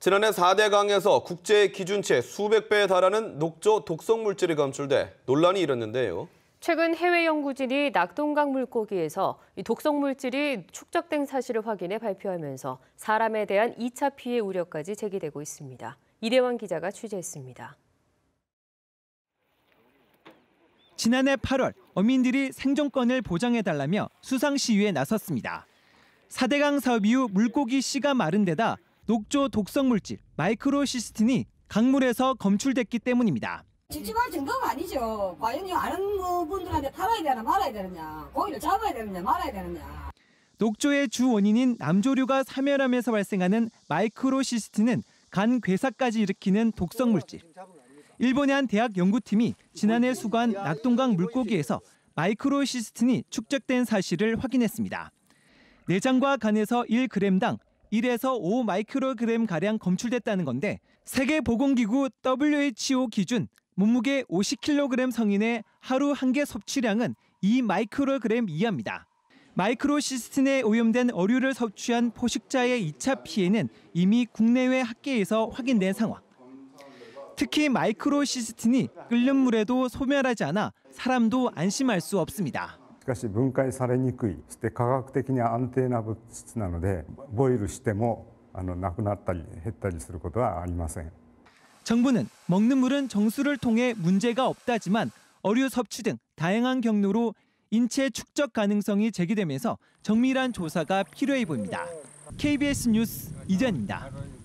지난해 4대 강에서 국제 기준치의 수백 배에 달하는 녹조 독성 물질이 검출돼 논란이 일었는데요. 최근 해외 연구진이 낙동강 물고기에서 독성 물질이 축적된 사실을 확인해 발표하면서 사람에 대한 2차 피해 우려까지 제기되고 있습니다. 이대환 기자가 취재했습니다. 지난해 8월 어민들이 생존권을 보장해달라며 수상 시위에 나섰습니다. 4대강 사업 이후 물고기 씨가 마른 데다 녹조 독성 물질 마이크로시스틴이 강물에서 검출됐기 때문입니다. 직접한 증거가 아니죠. 과연 이 아는 분들한테 팔아야 되나 말아야 되느냐, 고기를 잡아야 되느냐 말아야 되느냐. 녹조의 주 원인인 남조류가 사멸하면서 발생하는 마이크로시스틴은 간 괴사까지 일으키는 독성 물질. 일본의 한 대학 연구팀이 지난해 수관 낙동강 물고기에서 마이크로시스틴이 축적된 사실을 확인했습니다. 내장과 간에서 1g당 1에서 5 마이크로그램 가량 검출됐다는 건데 세계 보건기구 WHO 기준 몸무게 50kg 성인의 하루 한 개 섭취량은 2 마이크로그램 이하입니다. 마이크로시스틴에 오염된 어류를 섭취한 포식자의 2차 피해는 이미 국내외 학계에서 확인된 상황. 특히 마이크로시스틴이 끓는 물에도 소멸하지 않아 사람도 안심할 수 없습니다. かし分解されにくいそして科学的に安定な物質なのでボイルしてもあのなくなったり減ったりすることはありません 정부는 먹는 물은 정수를 통해 문제가 없다지만 어류 섭취 등 다양한 경로로 인체 축적 가능성이 제기되면서 정밀한 조사가 필요해 보입니다. KBS 뉴스 이전입니다.